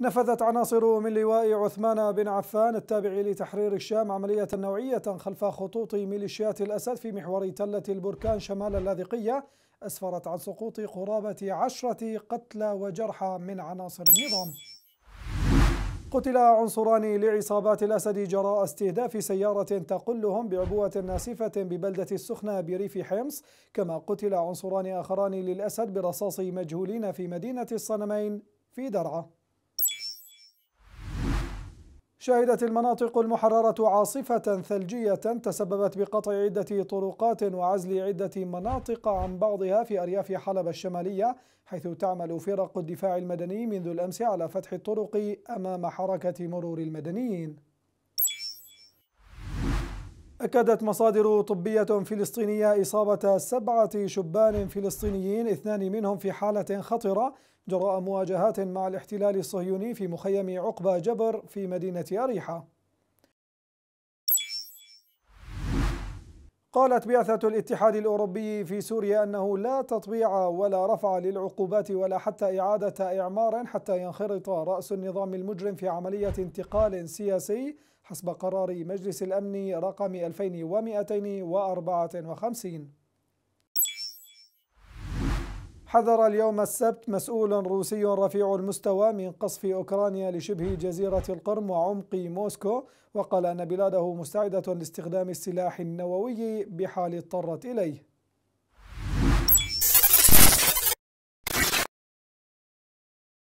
نفذت عناصر من لواء عثمان بن عفان التابع لتحرير الشام عملية نوعية خلف خطوط ميليشيات الأسد في محور تلة البركان شمال اللاذقية أسفرت عن سقوط قرابة عشرة قتلى وجرحى من عناصر النظام قتل عنصران لعصابات الأسد جراء استهداف سيارة تقلهم بعبوة ناسفة ببلدة السخنة بريف حمص كما قتل عنصران آخران للأسد برصاص مجهولين في مدينة الصنمين في درعا شهدت المناطق المحررة عاصفة ثلجية تسببت بقطع عدة طرقات وعزل عدة مناطق عن بعضها في أرياف حلب الشمالية حيث تعمل فرق الدفاع المدني منذ الأمس على فتح الطرق أمام حركة مرور المدنيين أكدت مصادر طبية فلسطينية إصابة سبعة شبان فلسطينيين اثنان منهم في حالة خطرة جراء مواجهات مع الاحتلال الصهيوني في مخيم عقبة جبر في مدينة أريحة قالت بعثة الاتحاد الأوروبي في سوريا أنه لا تطبيع ولا رفع للعقوبات ولا حتى إعادة إعمار حتى ينخرط رأس النظام المجرم في عملية انتقال سياسي حسب قرار مجلس الأمن رقم 2254 حذر اليوم السبت مسؤول روسي رفيع المستوى من قصف أوكرانيا لشبه جزيرة القرم وعمق موسكو وقال أن بلاده مستعدة لاستخدام السلاح النووي بحال اضطرت إليه